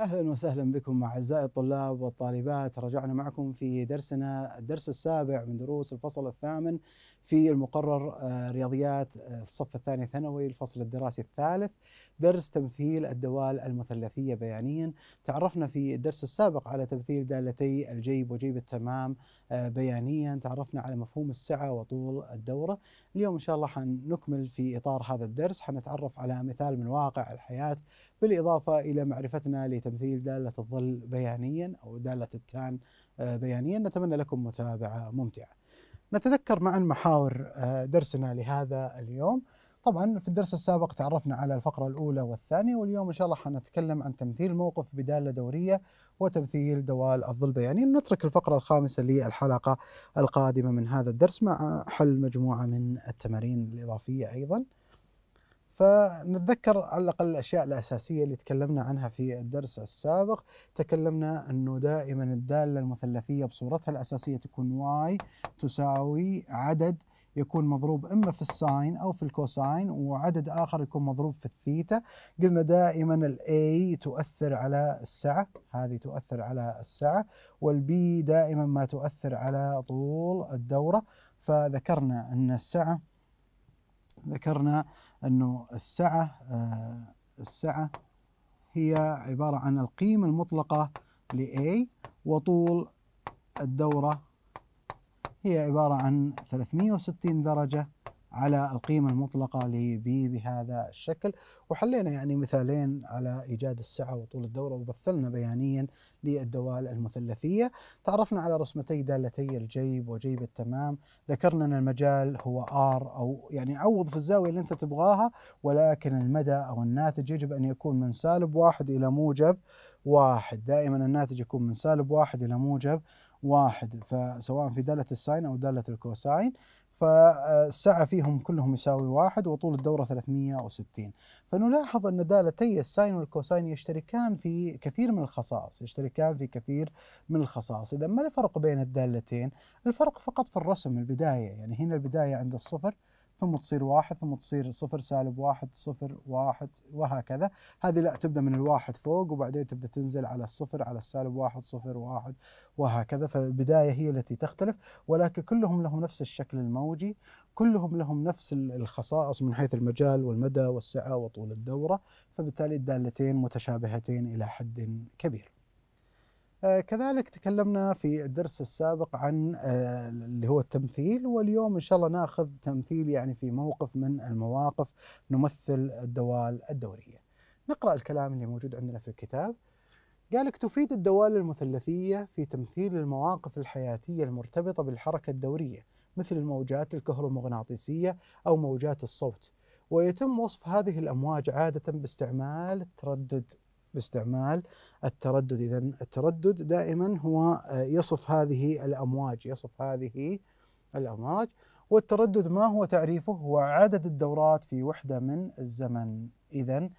اهلا وسهلا بكم اعزائي الطلاب والطالبات رجعنا معكم في درسنا الدرس السابع من دروس الفصل الثامن في المقرر آه، رياضيات آه، الصف الثاني ثانوي الفصل الدراسي الثالث درس تمثيل الدوال المثلثية بيانيا تعرفنا في الدرس السابق على تمثيل دالتي الجيب وجيب التمام آه، بيانيا تعرفنا على مفهوم السعة وطول الدورة اليوم إن شاء الله حنكمل في إطار هذا الدرس حنتعرف على مثال من واقع الحياة بالإضافة إلى معرفتنا لتمثيل دالة الظل بيانيا أو دالة التان بيانيا نتمنى لكم متابعة ممتعة نتذكر معا محاور آه، درسنا لهذا اليوم طبعا في الدرس السابق تعرفنا على الفقرة الأولى والثانية واليوم إن شاء الله حنتكلم عن تمثيل موقف بدالة دورية وتمثيل دوال الظل يعني نترك الفقرة الخامسة للحلقة القادمة من هذا الدرس مع حل مجموعة من التمارين الإضافية أيضا فنتذكر على الاقل الاشياء الاساسيه اللي تكلمنا عنها في الدرس السابق، تكلمنا انه دائما الداله المثلثيه بصورتها الاساسيه تكون واي تساوي عدد يكون مضروب اما في الساين او في الكوساين وعدد اخر يكون مضروب في الثيتا، قلنا دائما الاي تؤثر على السعه، هذه تؤثر على السعه، والبي دائما ما تؤثر على طول الدوره، فذكرنا ان السعه ذكرنا أنه السعة آه، السعة هي عبارة عن القيمة المطلقة ل A وطول الدورة هي عبارة عن 360 درجة على القيمة المطلقة لبي بهذا الشكل وحلينا يعني مثالين على إيجاد السعة وطول الدورة وبثلنا بيانيا للدوال المثلثية تعرفنا على رسمتي دالتي الجيب وجيب التمام ذكرنا أن المجال هو R أو يعني عوض في الزاوية اللي أنت تبغاها ولكن المدى أو الناتج يجب أن يكون من سالب واحد إلى موجب واحد دائما الناتج يكون من سالب واحد إلى موجب واحد فسواء في دالة الساين أو دالة الكوساين فالسعة فيهم كلهم يساوي واحد وطول الدورة 360 فنلاحظ أن دالتي الساين والكوساين يشتركان في كثير من الخصائص يشتركان في كثير من الخصائص إذا ما الفرق بين الدالتين؟ الفرق فقط في الرسم البداية يعني هنا البداية عند الصفر ثم تصير واحد ثم تصير صفر سالب واحد صفر واحد وهكذا هذه لا تبدأ من الواحد فوق وبعدين تبدأ تنزل على الصفر على السالب واحد صفر واحد وهكذا فالبداية هي التي تختلف ولكن كلهم لهم نفس الشكل الموجي كلهم لهم نفس الخصائص من حيث المجال والمدى والسعة وطول الدورة فبالتالي الدالتين متشابهتين إلى حد كبير آه، كذلك تكلمنا في الدرس السابق عن آه، اللي هو التمثيل واليوم ان شاء الله ناخذ تمثيل يعني في موقف من المواقف نمثل الدوال الدوريه. نقرا الكلام اللي موجود عندنا في الكتاب. قال لك تفيد الدوال المثلثيه في تمثيل المواقف الحياتيه المرتبطه بالحركه الدوريه مثل الموجات الكهرومغناطيسيه او موجات الصوت. ويتم وصف هذه الامواج عاده باستعمال التردد باستعمال التردد إذا التردد دائما هو آه، يصف هذه الأمواج يصف هذه الأمواج والتردد ما هو تعريفه هو عدد الدورات في وحدة من الزمن إذا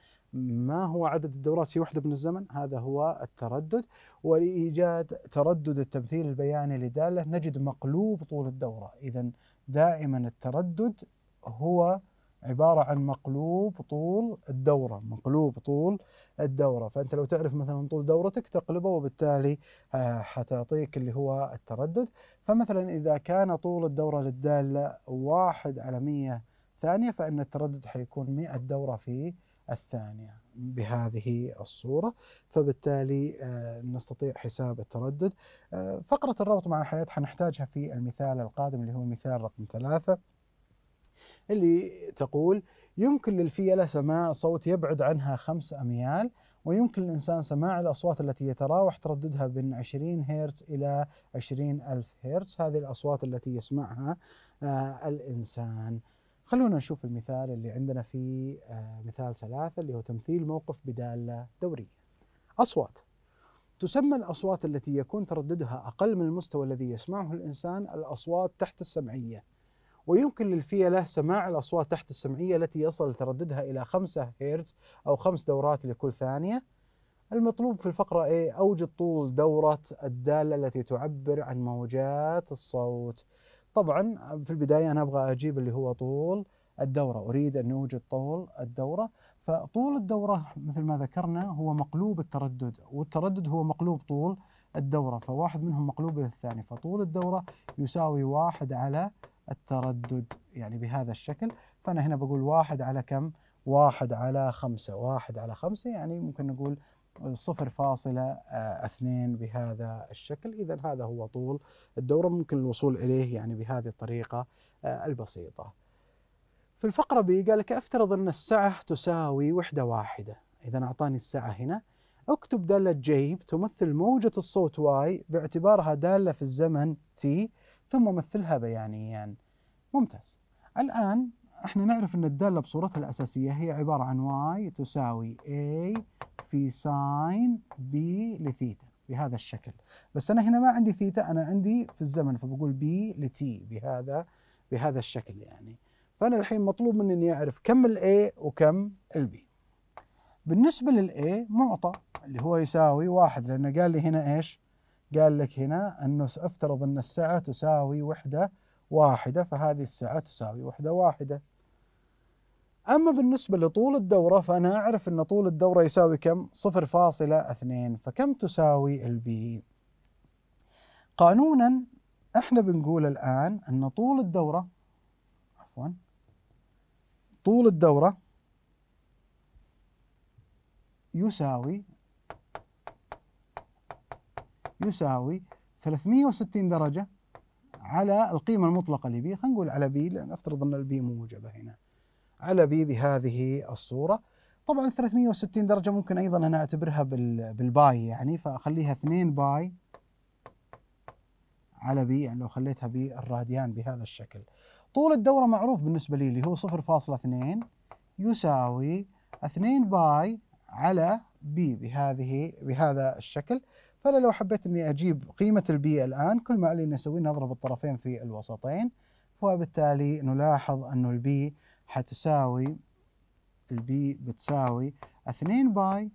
ما هو عدد الدورات في وحدة من الزمن هذا هو التردد ولإيجاد تردد التمثيل البياني لدالة نجد مقلوب طول الدورة إذا دائما التردد هو عبارة عن مقلوب طول الدورة مقلوب طول الدورة فأنت لو تعرف مثلا طول دورتك تقلبه وبالتالي آه، حتعطيك اللي هو التردد فمثلا إذا كان طول الدورة للدالة واحد على مية ثانية فإن التردد حيكون مئة دورة في الثانية بهذه الصورة فبالتالي آه، نستطيع حساب التردد آه، فقرة الربط مع الحياة حنحتاجها في المثال القادم اللي هو مثال رقم ثلاثة اللي تقول يمكن للفيلة سماع صوت يبعد عنها خمس أميال ويمكن الإنسان سماع الأصوات التي يتراوح ترددها بين 20 هرتز إلى 20 ألف هرتز هذه الأصوات التي يسمعها آه، الإنسان خلونا نشوف المثال اللي عندنا في آه، مثال ثلاثة اللي هو تمثيل موقف بدالة دورية أصوات تسمى الأصوات التي يكون ترددها أقل من المستوى الذي يسمعه الإنسان الأصوات تحت السمعية ويمكن للفيلة سماع الأصوات تحت السمعية التي يصل ترددها إلى 5 هيرتز أو خمس دورات لكل ثانية المطلوب في الفقرة A أوجد طول دورة الدالة التي تعبر عن موجات الصوت طبعا في البداية أنا أبغى أجيب اللي هو طول الدورة أريد أن أوجد طول الدورة فطول الدورة مثل ما ذكرنا هو مقلوب التردد والتردد هو مقلوب طول الدورة فواحد منهم مقلوب للثاني فطول الدورة يساوي واحد على التردد يعني بهذا الشكل فأنا هنا بقول واحد على كم؟ واحد على خمسة واحد على خمسة يعني ممكن نقول صفر فاصلة آه، اثنين بهذا الشكل إذا هذا هو طول الدورة ممكن الوصول إليه يعني بهذه الطريقة آه، البسيطة في الفقرة بي قال لك افترض أن السعة تساوي وحدة واحدة إذا أعطاني السعة هنا اكتب دالة جيب تمثل موجة الصوت واي باعتبارها دالة في الزمن تي ثم مثلها بيانيا ممتاز الآن احنا نعرف ان الدالة بصورتها الأساسية هي عبارة عن y تساوي a في ساين b لثيتا بهذا الشكل بس أنا هنا ما عندي ثيتا أنا عندي في الزمن فبقول b لتي بهذا بهذا الشكل يعني فأنا الحين مطلوب مني إني أعرف كم ال a وكم ال b بالنسبة لل a معطى اللي هو يساوي واحد لأنه قال لي هنا إيش قال لك هنا أنه افترض أن السعة تساوي وحدة واحدة فهذه السعة تساوي وحدة واحدة أما بالنسبة لطول الدورة فأنا أعرف أن طول الدورة يساوي كم؟ 0.2 فكم تساوي البي؟ قانونا احنا بنقول الآن أن طول الدورة عفوا طول الدورة يساوي يساوي 360 درجة على القيمة المطلقة B، خلينا نقول على B لأن أفترض أن البي موجبة هنا على B بهذه الصورة طبعا 360 درجة ممكن أيضا أنا أعتبرها بالباي يعني فأخليها 2 باي على B يعني لو خليتها بالراديان بهذا الشكل طول الدورة معروف بالنسبة لي اللي هو 0.2 يساوي 2 باي على B بهذه بهذا الشكل فانا لو حبيت اني اجيب قيمه البيئه الان كل ما علي اني اسويه نضرب الطرفين في الوسطين وبالتالي نلاحظ انه البي حتساوي البي بتساوي 2 باي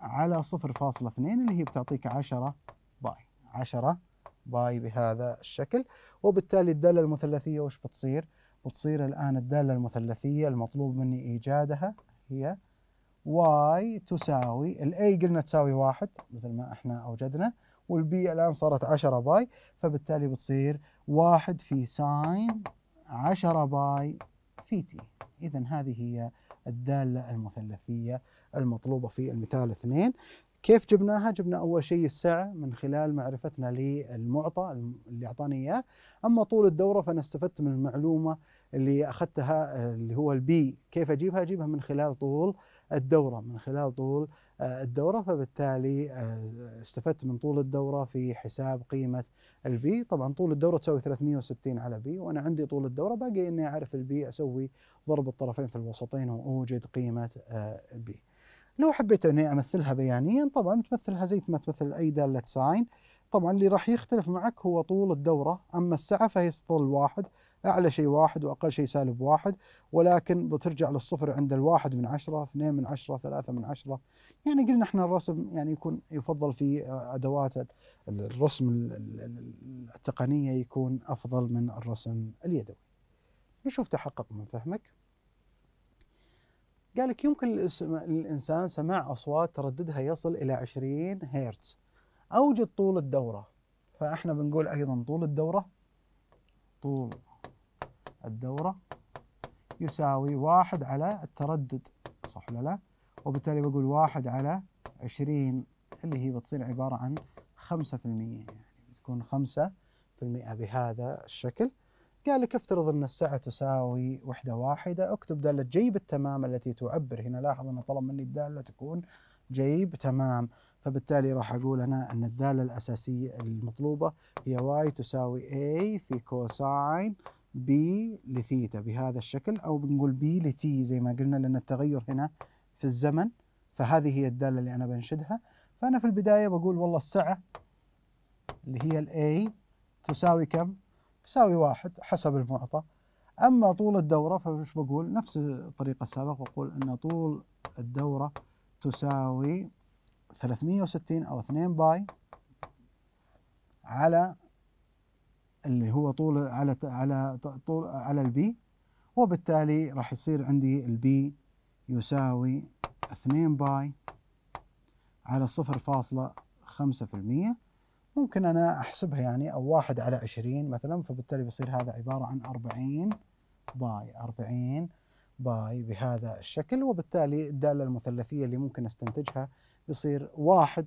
على 0.2 اللي هي بتعطيك 10 باي 10 باي بهذا الشكل وبالتالي الداله المثلثيه وش بتصير؟ بتصير الان الداله المثلثيه المطلوب مني ايجادها هي y تساوي a قلنا تساوي واحد مثل ما احنا اوجدنا b الان صارت 10 باي فبالتالي بتصير واحد في ساين 10 باي في تي اذا هذه هي الداله المثلثيه المطلوبه في المثال اثنين كيف جبناها؟ جبنا اول شيء السعه من خلال معرفتنا للمعطى اللي اعطاني اياه، اما طول الدوره فانا استفدت من المعلومه اللي اخذتها اللي هو البي، كيف اجيبها؟ اجيبها من خلال طول الدوره، من خلال طول آه، الدوره فبالتالي آه، استفدت من طول الدوره في حساب قيمه البي، طبعا طول الدوره تساوي 360 على بي وانا عندي طول الدوره باقي اني اعرف البي اسوي ضرب الطرفين في الوسطين واوجد قيمه آه، البي. لو حبيت اني امثلها بيانيا طبعا تمثلها زي ما تمثل اي داله ساين طبعا اللي راح يختلف معك هو طول الدوره اما السعه فهي ستظل واحد اعلى شيء واحد واقل شيء سالب واحد ولكن بترجع للصفر عند الواحد من عشرة اثنين من عشرة ثلاثة من عشرة يعني قلنا احنا الرسم يعني يكون يفضل في ادوات الرسم التقنيه يكون افضل من الرسم اليدوي نشوف تحقق من فهمك قال لك يمكن للإنسان سماع أصوات ترددها يصل إلى 20 هرتز أوجد طول الدورة فإحنا بنقول أيضا طول الدورة طول الدورة يساوي واحد على التردد صح ولا لا؟ وبالتالي بقول واحد على 20 اللي هي بتصير عبارة عن 5% يعني بتكون 5% بهذا الشكل قال لك افترض أن الساعة تساوي وحدة واحدة اكتب دالة جيب التمام التي تعبر هنا لاحظ أنه طلب مني الدالة تكون جيب تمام فبالتالي راح أقول أنا أن الدالة الأساسية المطلوبة هي y تساوي a في كوساين b لثيتا بهذا الشكل أو بنقول b لتي زي ما قلنا لأن التغير هنا في الزمن فهذه هي الدالة اللي أنا بنشدها فأنا في البداية بقول والله السعة اللي هي ال a تساوي كم؟ تساوي واحد حسب المعطى أما طول الدورة فمش بقول نفس الطريقة السابقة بقول أن طول الدورة تساوي 360 أو 2 باي على اللي هو طول على على طول على البي وبالتالي راح يصير عندي البي يساوي 2 باي على 0.5% ممكن أنا أحسبها يعني أو واحد على عشرين مثلا فبالتالي بيصير هذا عبارة عن أربعين باي أربعين باي بهذا الشكل وبالتالي الدالة المثلثية اللي ممكن أستنتجها بيصير واحد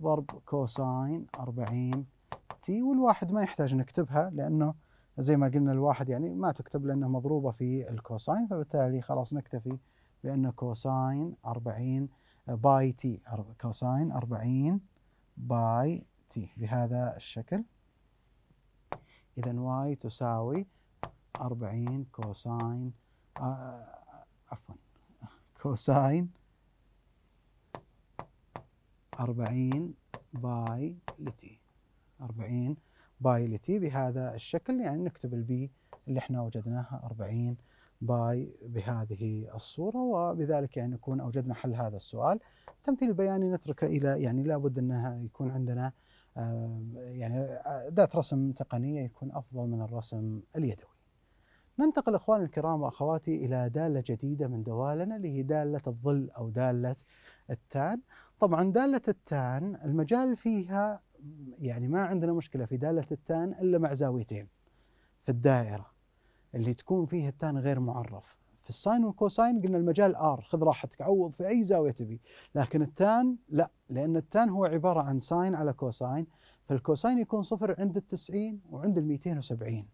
ضرب كوساين 40 تي والواحد ما يحتاج نكتبها لأنه زي ما قلنا الواحد يعني ما تكتب لأنها مضروبة في الكوساين فبالتالي خلاص نكتفي بأن كوساين 40 باي تي كوساين 40 باي t بهذا الشكل إذا y تساوي 40 كوساين آه، آه، عفوا كوساين 40 باي لتي 40 باي لتي بهذا الشكل يعني نكتب البي اللي احنا وجدناها 40 باي بهذه الصورة وبذلك يعني نكون أوجدنا حل هذا السؤال التمثيل البياني نتركه إلى يعني لابد أنها يكون عندنا آه، يعني آه، ذات رسم تقنية يكون أفضل من الرسم اليدوي ننتقل اخواني الكرام واخواتي الى داله جديده من دوالنا اللي هي داله الظل او داله التان. طبعا داله التان المجال فيها يعني ما عندنا مشكله في داله التان الا مع زاويتين في الدائره اللي تكون فيها التان غير معرف في الساين والكوساين قلنا المجال ار خذ راحتك عوض في اي زاويه تبي لكن التان لا لان التان هو عباره عن ساين على كوساين فالكوساين يكون صفر عند ال 90 وعند ال 270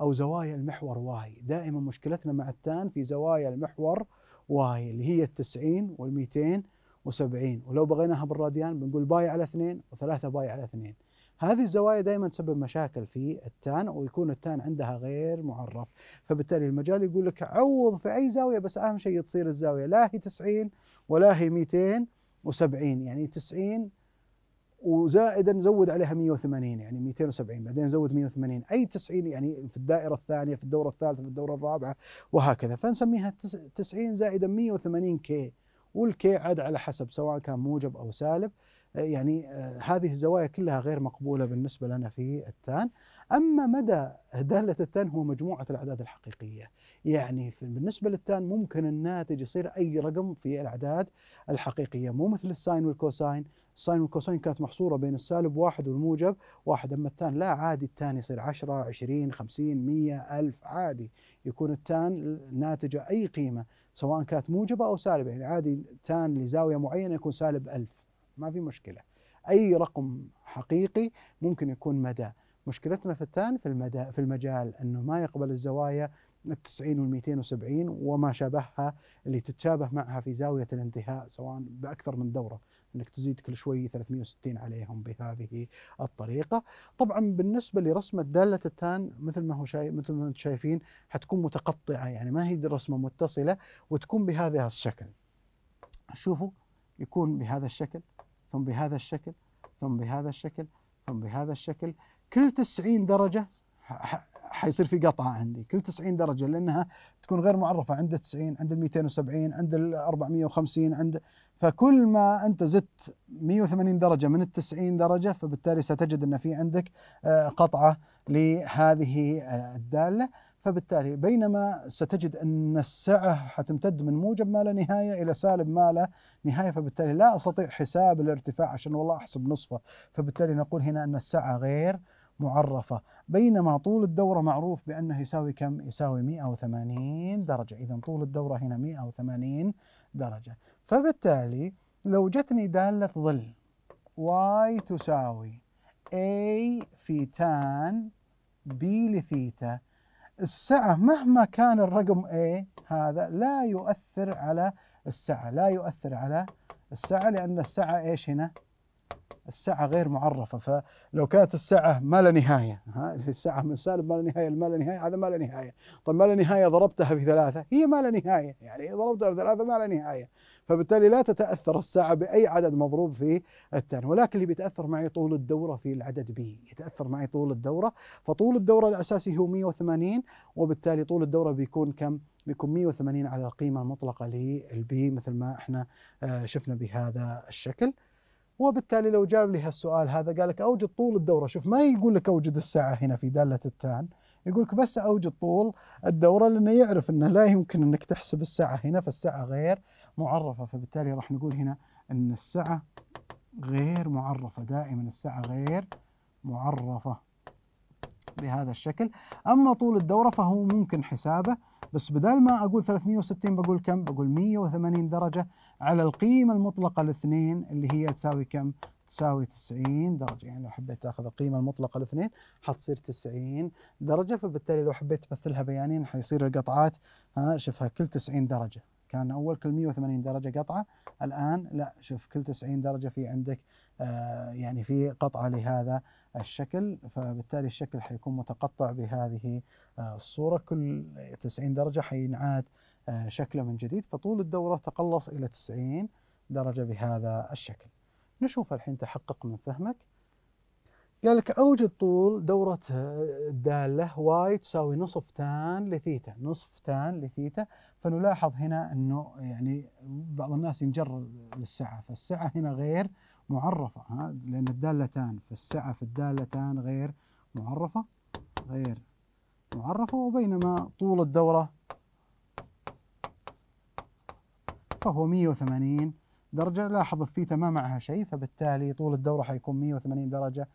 او زوايا المحور واي دائما مشكلتنا مع التان في زوايا المحور واي اللي هي ال 90 وال 270 ولو بغيناها بالراديان بنقول باي على 2 و3 باي على 2 هذه الزوايا دائما تسبب مشاكل في التان ويكون التان عندها غير معرف فبالتالي المجال يقول لك عوض في أي زاوية بس أهم شيء تصير الزاوية لا هي 90 ولا هي 270 يعني 90 وزائدا زود عليها 180 يعني 270 بعدين زود 180 اي 90 يعني في الدائره الثانيه في الدوره الثالثه في الدوره الرابعه وهكذا فنسميها 90 زائدا 180 كي والكي عاد على حسب سواء كان موجب او سالب آه، يعني آه، هذه الزوايا كلها غير مقبولة بالنسبة لنا في التان أما مدى دالة التان هو مجموعة الأعداد الحقيقية يعني بالنسبة للتان ممكن الناتج يصير أي رقم في الأعداد الحقيقية مو مثل الساين والكوساين الساين والكوساين كانت محصورة بين السالب واحد والموجب واحد أما التان لا عادي التان يصير 10 20 50 100 ألف عادي يكون التان ناتجة أي قيمة سواء كانت موجبة أو سالبة يعني عادي تان لزاوية معينة يكون سالب ألف ما في مشكله اي رقم حقيقي ممكن يكون مدى مشكلتنا في الثاني في المدى في المجال انه ما يقبل الزوايا ال 90 وال 270 وما شابهها اللي تتشابه معها في زاويه الانتهاء سواء باكثر من دوره انك تزيد كل شوي 360 عليهم بهذه الطريقه، طبعا بالنسبه لرسمه داله التان مثل ما هو شايف مثل ما انتم شايفين حتكون متقطعه يعني ما هي رسمه متصله وتكون بهذا الشكل. شوفوا يكون بهذا الشكل ثم بهذا الشكل ثم بهذا الشكل ثم بهذا الشكل كل 90 درجة حيصير في قطعة عندي كل 90 درجة لأنها تكون غير معرفة عند 90 عند 270 عند 450 عند فكل ما أنت زدت 180 درجة من ال 90 درجة فبالتالي ستجد أن في عندك آه، قطعة لهذه آه، الدالة فبالتالي بينما ستجد أن السعة حتمتد من موجب ما لا نهاية إلى سالب ما لا نهاية فبالتالي لا أستطيع حساب الارتفاع عشان والله أحسب نصفه فبالتالي نقول هنا أن السعة غير معرفة بينما طول الدورة معروف بأنه يساوي كم؟ يساوي 180 درجة إذا طول الدورة هنا 180 درجة فبالتالي لو جتني دالة ظل y تساوي a في تان b لثيتا السعة مهما كان الرقم A هذا لا يؤثر على السعة لا يؤثر على السعة لأن السعة إيش هنا السعة غير معرفة فلو كانت السعة ما لا نهاية ها السعة من سالب ما لا نهاية ما لا نهاية هذا ما لا نهاية طيب ما لا نهاية ضربتها في ثلاثة هي ما لا نهاية يعني ضربتها في ثلاثة ما لا نهاية فبالتالي لا تتاثر الساعه باي عدد مضروب في التاني ولكن اللي بيتاثر معي طول الدوره في العدد بي يتاثر معي طول الدوره فطول الدوره الاساسي هو 180 وبالتالي طول الدوره بيكون كم بيكون 180 على القيمه المطلقه للبي مثل ما احنا آه، شفنا بهذا الشكل وبالتالي لو جاب لي هالسؤال هذا قال لك اوجد طول الدوره شوف ما يقول لك اوجد الساعه هنا في داله التان يقول لك بس اوجد طول الدوره لانه يعرف انه لا يمكن انك تحسب الساعه هنا فالساعه غير معرفه فبالتالي راح نقول هنا ان السعه غير معرفه دائما السعه غير معرفه بهذا الشكل اما طول الدوره فهو ممكن حسابه بس بدل ما اقول 360 بقول كم بقول 180 درجه على القيمه المطلقه الاثنين اللي هي تساوي كم تساوي 90 درجة يعني لو حبيت تاخذ القيمة المطلقة الاثنين حتصير 90 درجة فبالتالي لو حبيت تمثلها بيانين حيصير القطعات ها شوفها كل 90 درجة كان اول كل 180 درجه قطعه الان لا شوف كل 90 درجه في عندك آه، يعني في قطعه لهذا الشكل فبالتالي الشكل حيكون متقطع بهذه آه، الصوره كل 90 درجه حينعاد آه، شكله من جديد فطول الدوره تقلص الى 90 درجه بهذا الشكل. نشوف الحين تحقق من فهمك قال لك أوجد طول دورة الدالة واي تساوي نصف تان لثيتا نصف تان لثيتا فنلاحظ هنا أنه يعني بعض الناس ينجر للسعة فالسعة هنا غير معرفة ها لأن الدالة تان فالسعة في الدالة تان غير معرفة غير معرفة وبينما طول الدورة فهو 180 درجة لاحظ الثيتا ما معها شيء فبالتالي طول الدورة حيكون 180 درجة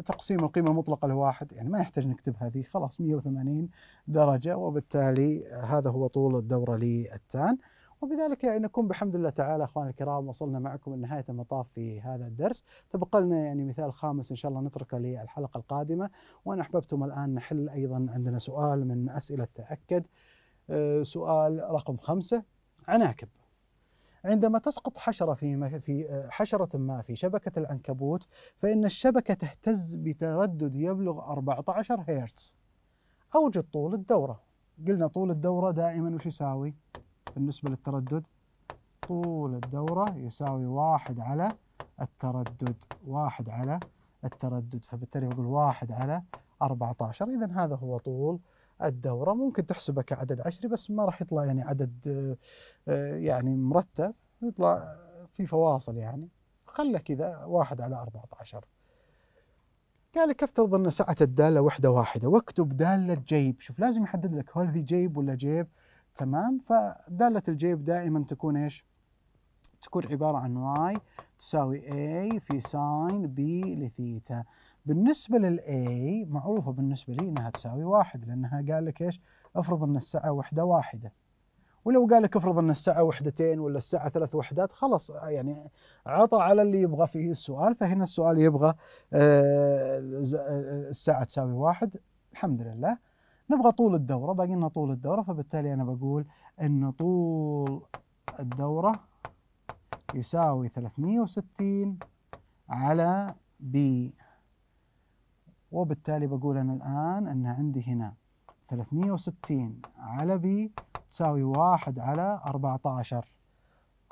تقسيم القيمة المطلقة لواحد يعني ما يحتاج نكتب هذه خلاص 180 درجة وبالتالي هذا هو طول الدورة للتان وبذلك يعني نكون بحمد الله تعالى اخواني الكرام وصلنا معكم لنهايه المطاف في هذا الدرس، تبقى لنا يعني مثال خامس ان شاء الله نتركه للحلقه القادمه، وان احببتم الان نحل ايضا عندنا سؤال من اسئله تاكد آه، سؤال رقم خمسه عناكب عندما تسقط حشرة في في حشرة ما في شبكة العنكبوت فإن الشبكة تهتز بتردد يبلغ 14 هرتز أوجد طول الدورة قلنا طول الدورة دائما وش يساوي بالنسبة للتردد طول الدورة يساوي واحد على التردد واحد على التردد فبالتالي بقول واحد على 14 إذا هذا هو طول الدورة ممكن تحسبه كعدد عشري بس ما راح يطلع يعني عدد آه، يعني مرتب يطلع في فواصل يعني خله كذا واحد على 14 قال لك افترض ان ساعة الدالة وحدة واحدة واكتب دالة جيب شوف لازم يحدد لك هل هي جيب ولا جيب تمام فدالة الجيب دائما تكون ايش تكون عبارة عن y تساوي a في ساين b لثيتا بالنسبة للاي معروفة بالنسبة لي انها تساوي واحد لانها قال لك ايش؟ افرض ان الساعة وحدة واحدة. ولو قال لك افرض ان الساعة وحدتين ولا الساعة ثلاث وحدات خلاص يعني عطى على اللي يبغى فيه السؤال فهنا السؤال يبغى آه، آه، الساعة تساوي واحد الحمد لله نبغى طول الدورة باقي لنا طول الدورة فبالتالي أنا بقول أن طول الدورة يساوي 360 على بي وبالتالي بقول أنا الآن أن عندي هنا 360 على بي تساوي 1 على 14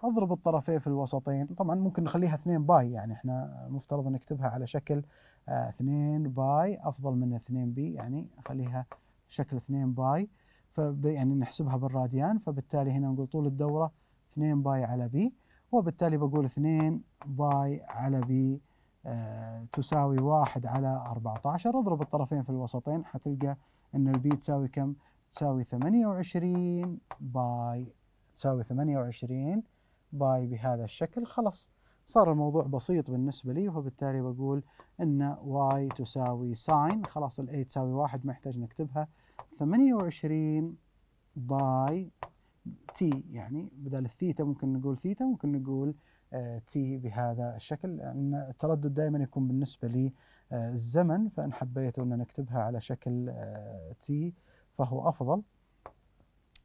اضرب الطرفين في الوسطين طبعا ممكن نخليها 2 باي يعني احنا المفترض نكتبها على شكل 2 آه، باي افضل من 2 بي يعني خليها شكل 2 باي فب يعني نحسبها بالراديان فبالتالي هنا نقول طول الدوره 2 باي على بي وبالتالي بقول 2 باي على بي آه، تساوي واحد على 14 اضرب الطرفين في الوسطين حتلقى أن البي تساوي كم؟ تساوي 28 باي تساوي 28 باي بهذا الشكل خلاص صار الموضوع بسيط بالنسبة لي وبالتالي بقول أن واي تساوي ساين خلاص الاي a تساوي واحد ما يحتاج نكتبها 28 باي تي يعني بدل الثيتا ممكن نقول ثيتا ممكن نقول تي بهذا الشكل لأن التردد دائما يكون بالنسبة للزمن آه، فإن حبيت أن نكتبها على شكل تي آه، فهو أفضل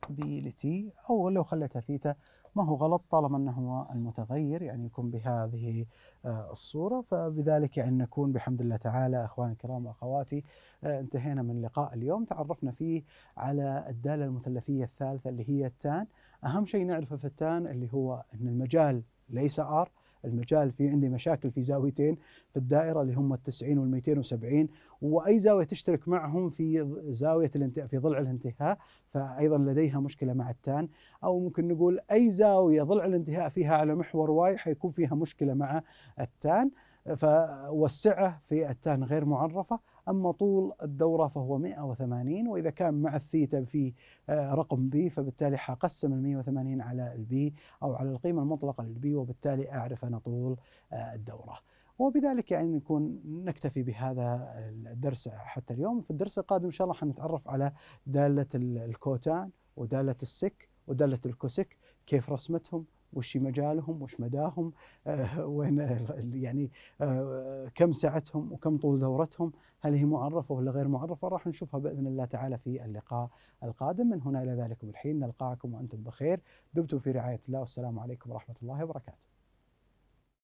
بي لتي أو لو خليتها ثيتا ما هو غلط طالما أنه هو المتغير يعني يكون بهذه آه، الصورة فبذلك يعني نكون بحمد الله تعالى أخواني الكرام وأخواتي انتهينا من لقاء اليوم تعرفنا فيه على الدالة المثلثية الثالثة اللي هي التان أهم شيء نعرفه في التان اللي هو أن المجال ليس ار المجال في عندي مشاكل في زاويتين في الدائره اللي هم ال 90 وال 270 واي زاويه تشترك معهم في زاويه الانت... في ضلع الانتهاء فايضا لديها مشكله مع التان او ممكن نقول اي زاويه ضلع الانتهاء فيها على محور واي حيكون فيها مشكله مع التان والسعه في التان غير معرفه أما طول الدورة فهو 180 وإذا كان مع الثيتا في آه، رقم بي فبالتالي حقسم ال 180 على البي أو على القيمة المطلقة للبي وبالتالي أعرف أنا طول آه، الدورة وبذلك يعني نكون نكتفي بهذا الدرس حتى اليوم في الدرس القادم إن شاء الله حنتعرف على دالة الكوتان ودالة السك ودالة الكوسك كيف رسمتهم وش مجالهم وش مداهم آه وين يعني آه كم سعتهم وكم طول دورتهم هل هي معرفة ولا غير معرفة راح نشوفها بإذن الله تعالى في اللقاء القادم من هنا إلى ذلك بالحين نلقاكم وأنتم بخير دمتم في رعاية الله والسلام عليكم ورحمة الله وبركاته